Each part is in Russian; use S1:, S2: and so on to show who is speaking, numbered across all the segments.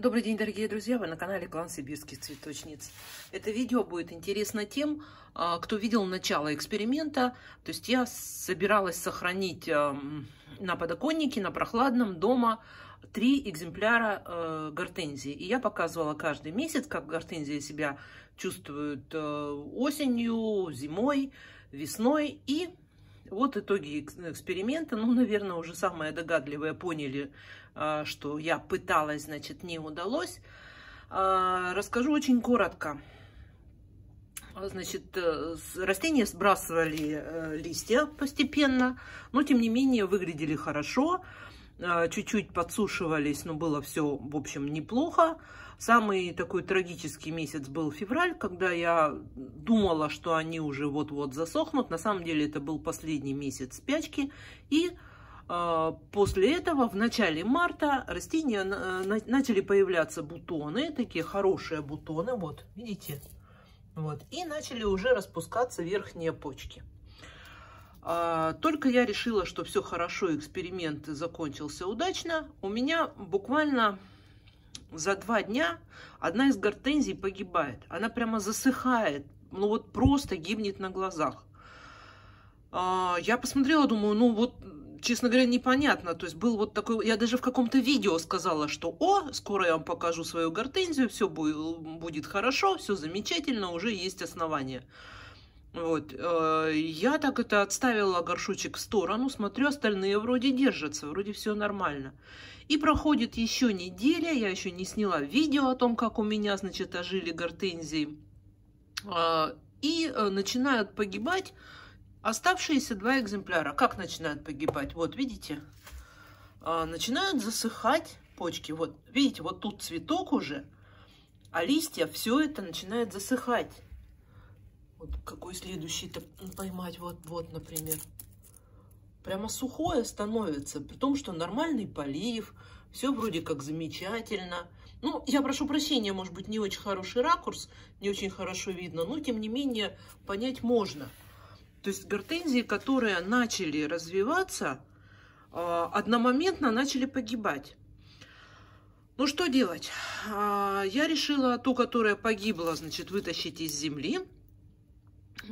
S1: Добрый день, дорогие друзья! Вы на канале Клан Сибирских Цветочниц. Это видео будет интересно тем, а, кто видел начало эксперимента. То есть я собиралась сохранить эм, на подоконнике, на прохладном дома три экземпляра э, гортензии. И я показывала каждый месяц, как гортензия себя чувствует э, осенью, зимой, весной и вот итоги эксперимента. Ну, наверное, уже самое догадливые поняли, а, что я пыталась, значит, не удалось. А, расскажу очень коротко. А, значит, э, растения сбрасывали э, листья постепенно, но, тем не менее, выглядели хорошо. Хорошо Э, чуть-чуть подсушивались, но было все, в общем, неплохо. Самый такой трагический месяц был февраль, когда я думала, что они уже вот-вот засохнут. На самом деле это был последний месяц спячки. И э, после этого в начале марта растения э, начали появляться бутоны, такие хорошие бутоны, вот, видите? Вот, и начали уже распускаться верхние почки. А, только я решила, что все хорошо, эксперимент закончился удачно. У меня буквально за два дня одна из гортензий погибает. Она прямо засыхает, ну вот просто гибнет на глазах. А, я посмотрела, думаю, ну вот, честно говоря, непонятно. То есть был вот такой... Я даже в каком-то видео сказала, что «О, скоро я вам покажу свою гортензию, все будет хорошо, все замечательно, уже есть основания». Вот. Э, я так это отставила горшочек в сторону, смотрю, остальные вроде держатся, вроде все нормально. И проходит еще неделя, я еще не сняла видео о том, как у меня, значит, ожили гортензии. А, и э, начинают погибать оставшиеся два экземпляра. Как начинают погибать? Вот, видите? А, начинают засыхать почки. Вот, видите, вот тут цветок уже, а листья, все это начинает засыхать. Вот, какой следующий-то поймать? Вот, вот, например. Прямо сухое становится, при том, что нормальный полив, все вроде как замечательно. Ну, я прошу прощения, может быть, не очень хороший ракурс, не очень хорошо видно, но, тем не менее, понять можно. То есть гортензии, которые начали развиваться, а, одномоментно начали погибать. Ну, что делать? А, я решила ту, которая погибла, значит, вытащить из земли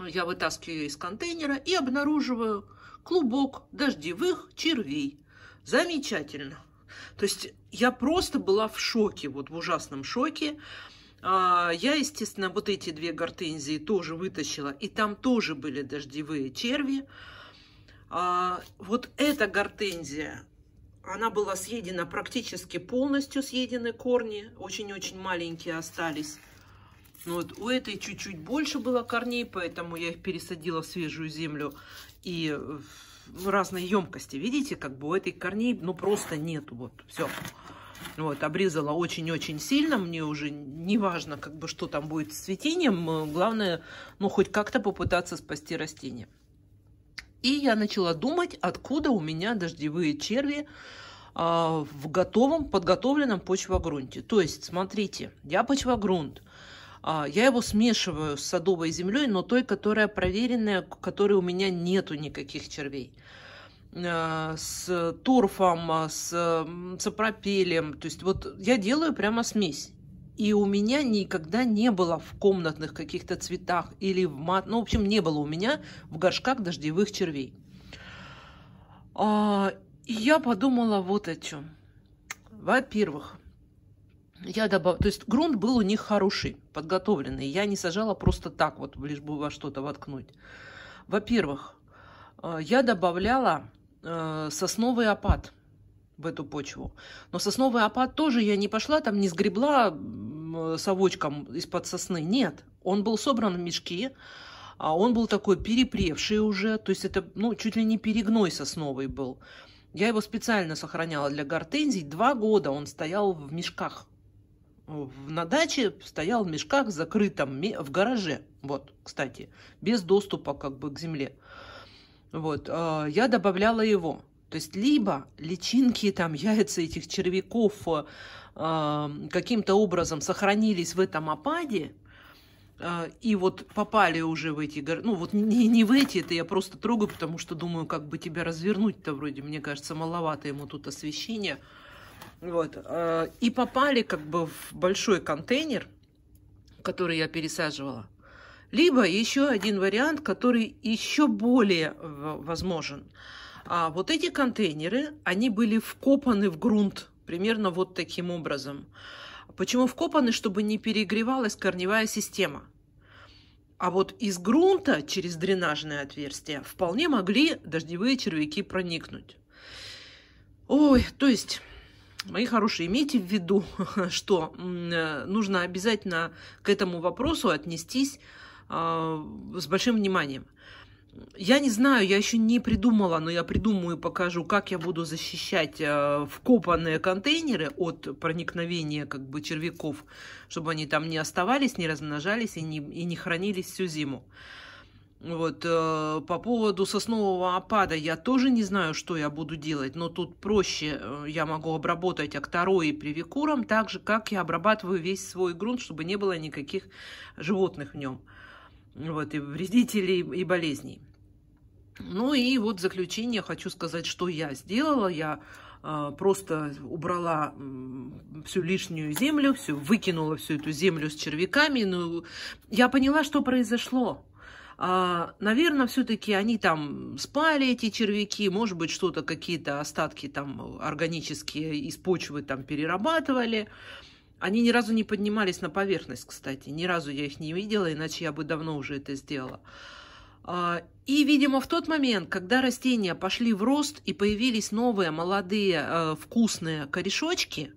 S1: я вытаскиваю ее из контейнера и обнаруживаю клубок дождевых червей. Замечательно. То есть я просто была в шоке, вот в ужасном шоке. А, я, естественно, вот эти две гортензии тоже вытащила, и там тоже были дождевые черви. А, вот эта гортензия, она была съедена практически полностью, съедены корни, очень-очень маленькие остались. Ну вот у этой чуть-чуть больше было корней, поэтому я их пересадила в свежую землю и в э, разные емкости. Видите, как бы у этой корней, ну, просто нету, вот, все. Вот, обрезала очень-очень сильно, мне уже не важно, как бы, что там будет с цветением, э, главное, ну, хоть как-то попытаться спасти растение. И я начала думать, откуда у меня дождевые черви, а, в готовом, подготовленном почвогрунте. То есть, смотрите, я почвогрунт, грунт а, я его смешиваю с садовой землей, но той, которая проверенная, которой у меня нету никаких червей э, с торфом, э, с сапропелем. То есть вот я делаю прямо смесь. И у меня никогда не было в комнатных каких-то цветах или в мат... Ну, в общем, не было у меня в горшках дождевых червей. А, и я подумала вот о чем. Во-первых, я добав... То есть грунт был у них хороший, подготовленный. Я не сажала просто так, вот лишь бы во что-то воткнуть. Во-первых, э, я добавляла э, сосновый опад в эту почву. Но сосновый опад тоже я не пошла, там не сгребла э, совочком из-под сосны. Нет, он был собран в мешки, а он был такой перепревший уже, то есть это ну, чуть ли не перегной сосновый был. Я его специально сохраняла для гортензий. Два года он стоял в мешках на даче стоял в мешках закрытом, в гараже, вот, кстати, без доступа как бы к земле. Вот, э, я добавляла его. То есть либо личинки, там, яйца этих червяков э, эм, каким-то образом сохранились в этом опаде, э, и вот попали уже в эти горы. Ну, вот не, не в эти, это я просто трогаю, потому что думаю, как бы тебя развернуть-то вроде, мне кажется, маловато ему тут освещение вот. Э, и попали как бы в большой контейнер, который я пересаживала. Либо еще один вариант, который еще более возможен. А вот эти контейнеры, они были вкопаны в грунт примерно вот таким образом. Почему вкопаны? Чтобы не перегревалась корневая система. А вот из грунта через дренажное отверстие вполне могли дождевые червяки проникнуть. Ой, то есть Мои хорошие, имейте в виду, что э, нужно обязательно к этому вопросу отнестись а, с большим вниманием. Я не знаю, я еще не придумала, но я придумаю и покажу, как я буду защищать э, вкопанные контейнеры от проникновения как бы червяков, чтобы они там не оставались, не размножались и не, и не хранились всю зиму. Вот, э, по поводу соснового опада я тоже не знаю, что я буду делать, но тут проще э, я могу обработать акторой и привикуром, так же, как я обрабатываю весь свой грунт, чтобы не было никаких животных в нем, вот, и вредителей, и болезней. Ну и вот в заключение хочу сказать, что я сделала. Я э, просто убрала всю лишнюю землю, всю, выкинула всю эту землю с червяками. Ну, я поняла, что произошло. А, наверное, все-таки они там спали, эти червяки, может быть, что-то, какие-то остатки там органические из почвы там перерабатывали. Они ни разу не поднимались на поверхность, кстати. Ни разу я их не видела, иначе я бы давно уже это сделала. А, и, видимо, в тот момент, когда растения пошли в рост и появились новые молодые э, вкусные корешочки,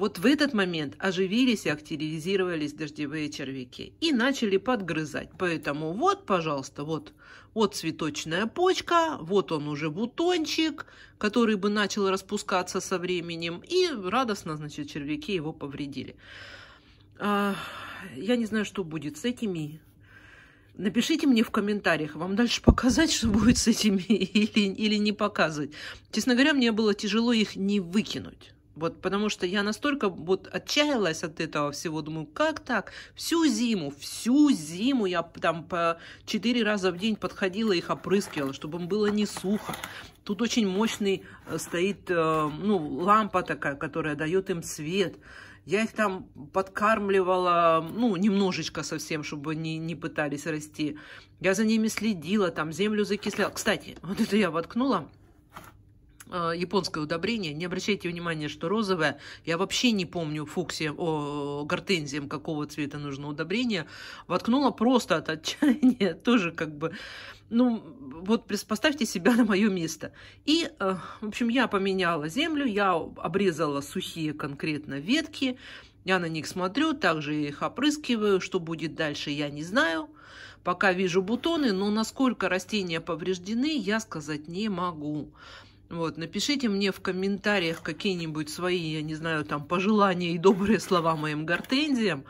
S1: вот в этот момент оживились и активизировались дождевые червяки и начали подгрызать. Поэтому вот, пожалуйста, вот, вот цветочная почка, вот он уже бутончик, который бы начал распускаться со временем. И радостно, значит, червяки его повредили. А, я не знаю, что будет с этими Напишите мне в комментариях, вам дальше показать, что будет с этими или, или не показывать. Честно говоря, мне было тяжело их не выкинуть. Вот, потому что я настолько вот отчаялась от этого всего, думаю, как так? Всю зиму, всю зиму я там по четыре раза в день подходила их опрыскивала, чтобы им было не сухо. Тут очень мощный э, стоит, э, ну, лампа такая, которая дает им свет. Я их там подкармливала, ну, немножечко совсем, чтобы не, не пытались расти. Я за ними следила, там землю закисляла. Кстати, вот это я воткнула Э, японское удобрение. Не обращайте внимания, что розовое. Я вообще не помню фуксием, о, гортензиям, какого цвета нужно удобрение. Воткнула просто от отчаяния. Тоже как бы... Ну, вот поставьте себя на мое место. И, э, в общем, я поменяла землю, я обрезала сухие конкретно ветки, я на них смотрю, также я их опрыскиваю. Что будет дальше, я не знаю. Пока вижу бутоны, но насколько растения повреждены, я сказать не могу. Вот, напишите мне в комментариях какие-нибудь свои, я не знаю, там, пожелания и добрые слова моим гортензиям.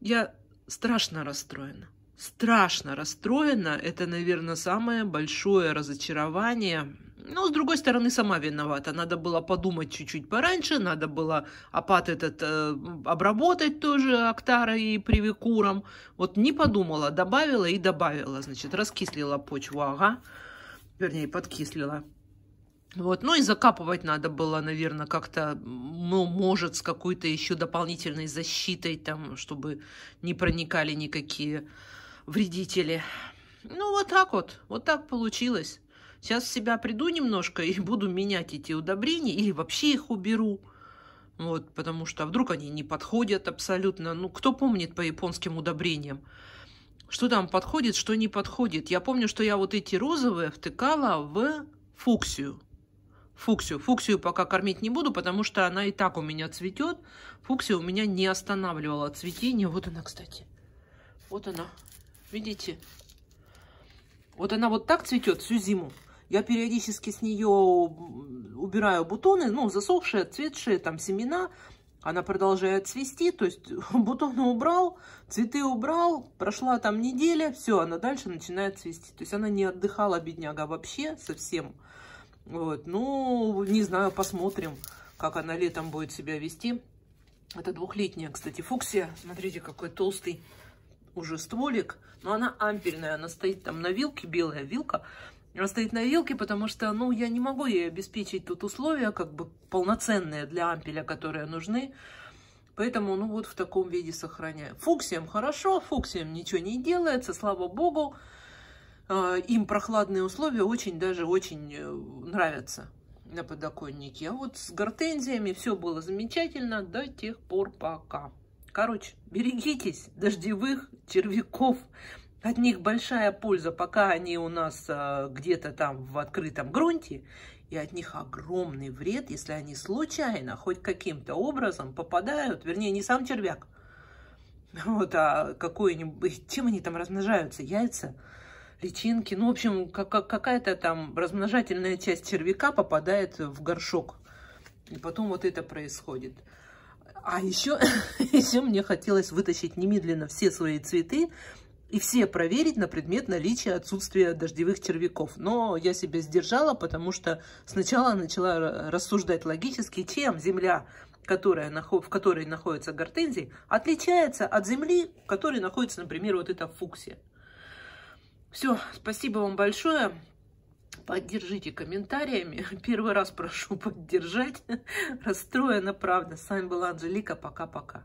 S1: Я страшно расстроена. Страшно расстроена. Это, наверное, самое большое разочарование. Но, ну, с другой стороны, сама виновата. Надо было подумать чуть-чуть пораньше, надо было апат этот э, обработать тоже октарой и привикуром. Вот не подумала, добавила и добавила, значит, раскислила почву, ага. Вернее, подкислила. Вот. Ну и закапывать надо было, наверное, как-то, ну, может, с какой-то еще дополнительной защитой, там, чтобы не проникали никакие вредители. Ну, вот так вот, вот так получилось. Сейчас в себя приду немножко и буду менять эти удобрения или вообще их уберу. Вот, потому что а вдруг они не подходят абсолютно. Ну, кто помнит по японским удобрениям? Что там подходит, что не подходит. Я помню, что я вот эти розовые втыкала в фуксию фуксию. Фуксию пока кормить не буду, потому что она и так у меня цветет. Фуксия у меня не останавливала цветение. Вот она, кстати. Вот она. Видите? Вот она вот так цветет всю зиму. Я периодически с нее убираю бутоны, ну, засохшие, цветшие там, семена. Она продолжает цвести, то есть бутоны убрал, цветы убрал, прошла там неделя, все, она дальше начинает цвести. То есть она не отдыхала, бедняга, вообще совсем. Вот. Ну, не знаю, посмотрим, как она летом будет себя вести. Это двухлетняя, кстати, фуксия. Смотрите, какой толстый уже стволик. Но она ампельная, она стоит там на вилке, белая вилка. Она стоит на вилке, потому что, ну, я не могу ей обеспечить тут условия, как бы полноценные для ампеля, которые нужны. Поэтому, ну, вот в таком виде сохраняю. Фуксиям хорошо, фуксиям ничего не делается, слава богу. А, им прохладные условия очень даже очень э, нравятся на подоконнике. А вот с гортензиями все было замечательно до тех пор пока. Короче, берегитесь дождевых червяков. От них большая польза, пока они у нас а, где-то там в открытом грунте. И от них огромный вред, если они случайно, хоть каким-то образом попадают, вернее, не сам червяк, вот, а какой-нибудь... Чем они там размножаются? Яйца? личинки. Ну, в общем, какая-то там размножательная часть червяка попадает в горшок. И потом вот это происходит. А еще, еще мне хотелось вытащить немедленно все свои цветы и все проверить на предмет наличия отсутствия дождевых червяков. Но я себя сдержала, потому что сначала начала рассуждать логически, чем земля, которая, в которой находится гортензия, отличается от земли, в которой находится, например, вот эта фуксия. Все, спасибо вам большое. Поддержите комментариями. Первый раз прошу поддержать. Расстроена, правда. С вами была Анжелика. Пока-пока.